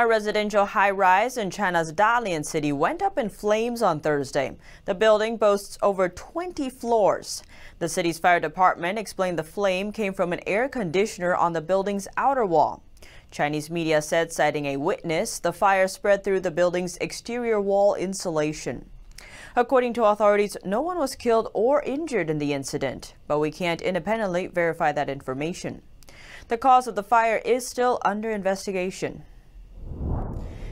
A residential high rise in China's Dalian city went up in flames on Thursday. The building boasts over 20 floors. The city's fire department explained the flame came from an air conditioner on the building's outer wall. Chinese media said, citing a witness, the fire spread through the building's exterior wall insulation. According to authorities, no one was killed or injured in the incident, but we can't independently verify that information. The cause of the fire is still under investigation.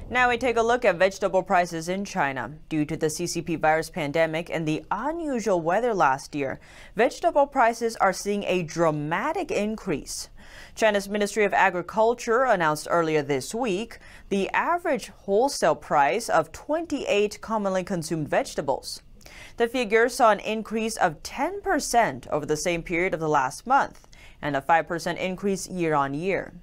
Now we take a look at vegetable prices in China. Due to the CCP virus pandemic and the unusual weather last year, vegetable prices are seeing a dramatic increase. China's Ministry of Agriculture announced earlier this week the average wholesale price of 28 commonly consumed vegetables. The figure saw an increase of 10% over the same period of the last month and a 5% increase year on year.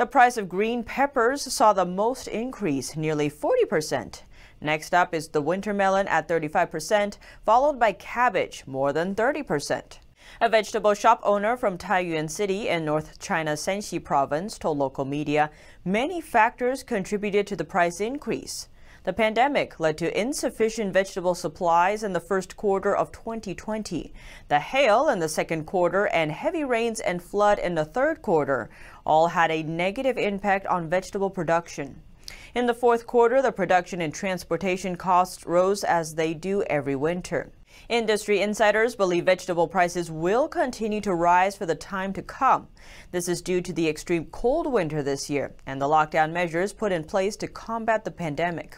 The price of green peppers saw the most increase, nearly 40 percent. Next up is the winter melon at 35 percent, followed by cabbage, more than 30 percent. A vegetable shop owner from Taiyuan City in North China Shanxi Province told local media many factors contributed to the price increase. The pandemic led to insufficient vegetable supplies in the first quarter of 2020. The hail in the second quarter and heavy rains and flood in the third quarter all had a negative impact on vegetable production. In the fourth quarter, the production and transportation costs rose as they do every winter. Industry insiders believe vegetable prices will continue to rise for the time to come. This is due to the extreme cold winter this year and the lockdown measures put in place to combat the pandemic.